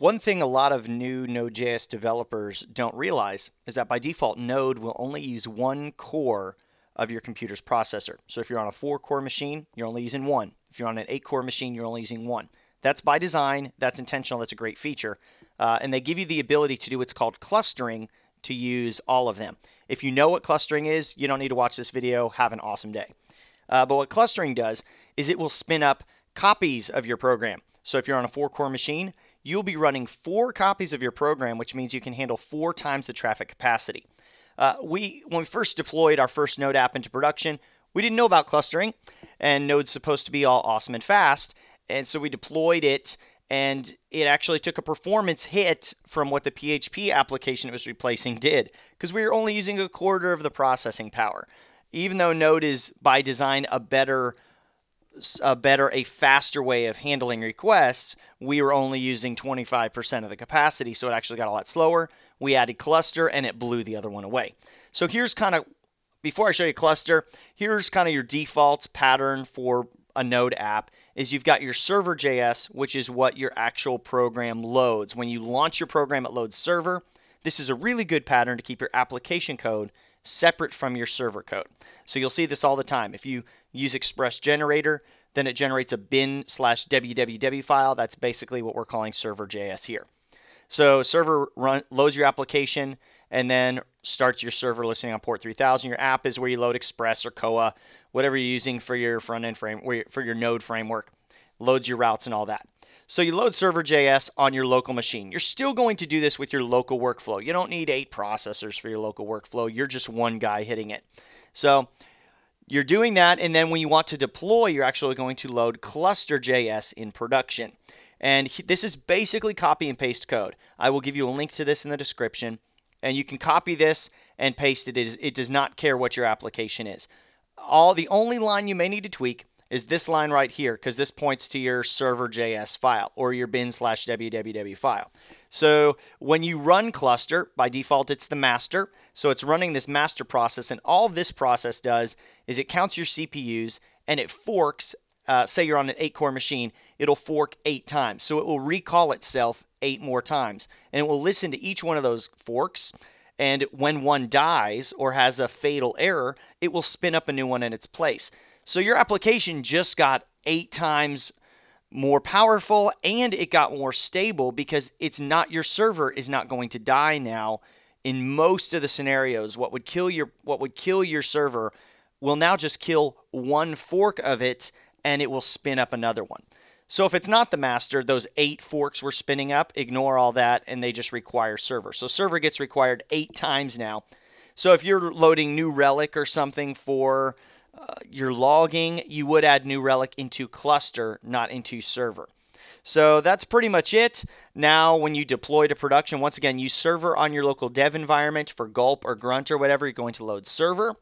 One thing a lot of new Node.js developers don't realize is that by default, Node will only use one core of your computer's processor. So if you're on a four core machine, you're only using one. If you're on an eight core machine, you're only using one. That's by design, that's intentional, that's a great feature. Uh, and they give you the ability to do what's called clustering to use all of them. If you know what clustering is, you don't need to watch this video. Have an awesome day. Uh, but what clustering does is it will spin up copies of your program. So if you're on a four core machine, you'll be running four copies of your program, which means you can handle four times the traffic capacity. Uh, we, when we first deployed our first Node app into production, we didn't know about clustering, and Node's supposed to be all awesome and fast. And so we deployed it, and it actually took a performance hit from what the PHP application it was replacing did, because we were only using a quarter of the processing power. Even though Node is by design a better a better, a faster way of handling requests, we were only using 25% of the capacity, so it actually got a lot slower. We added cluster and it blew the other one away. So here's kind of, before I show you cluster, here's kind of your default pattern for a node app is you've got your server JS, which is what your actual program loads. When you launch your program, it loads server. This is a really good pattern to keep your application code separate from your server code. So you'll see this all the time. If you use Express generator, then it generates a bin slash www file. That's basically what we're calling server.js here. So server run, loads your application and then starts your server listening on port 3000. Your app is where you load Express or Koa, whatever you're using for your front end frame, for your node framework, loads your routes and all that. So you load server.js on your local machine. You're still going to do this with your local workflow. You don't need eight processors for your local workflow. You're just one guy hitting it. So you're doing that, and then when you want to deploy, you're actually going to load cluster.js in production. And this is basically copy and paste code. I will give you a link to this in the description, and you can copy this and paste it. It, is, it does not care what your application is. All the only line you may need to tweak is this line right here because this points to your server.js file or your bin slash www file. So when you run cluster, by default it's the master. So it's running this master process and all this process does is it counts your CPUs and it forks, uh, say you're on an eight core machine, it'll fork eight times. So it will recall itself eight more times and it will listen to each one of those forks and when one dies or has a fatal error, it will spin up a new one in its place. So your application just got eight times more powerful and it got more stable because it's not your server is not going to die now in most of the scenarios what would kill your what would kill your server will now just kill one fork of it and it will spin up another one so if it's not the master those eight forks were spinning up ignore all that and they just require server so server gets required eight times now so if you're loading new relic or something for your logging, you would add New Relic into cluster, not into server. So that's pretty much it. Now, when you deploy to production, once again, use server on your local dev environment for gulp or grunt or whatever. You're going to load server.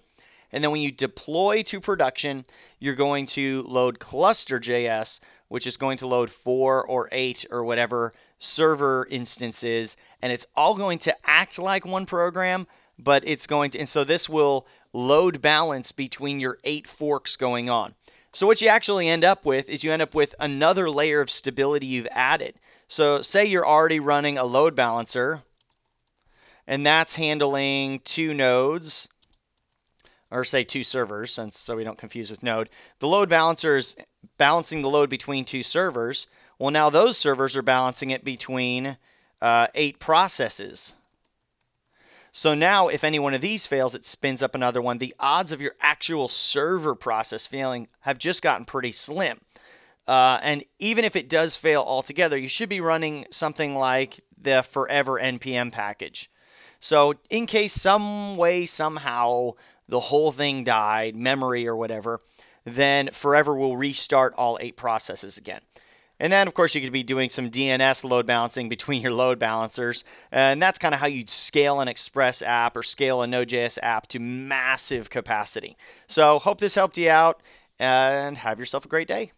And then when you deploy to production, you're going to load cluster.js, which is going to load four or eight or whatever server instances. And it's all going to act like one program, but it's going to, and so this will load balance between your eight forks going on. So what you actually end up with is you end up with another layer of stability you've added. So say you're already running a load balancer, and that's handling two nodes, or say two servers, since so we don't confuse with node. The load balancer is balancing the load between two servers. Well, now those servers are balancing it between uh, eight processes. So now, if any one of these fails, it spins up another one. The odds of your actual server process failing have just gotten pretty slim. Uh, and even if it does fail altogether, you should be running something like the forever NPM package. So, in case some way, somehow, the whole thing died, memory or whatever, then forever will restart all eight processes again. And then, of course, you could be doing some DNS load balancing between your load balancers. And that's kind of how you'd scale an Express app or scale a Node.js app to massive capacity. So, hope this helped you out and have yourself a great day.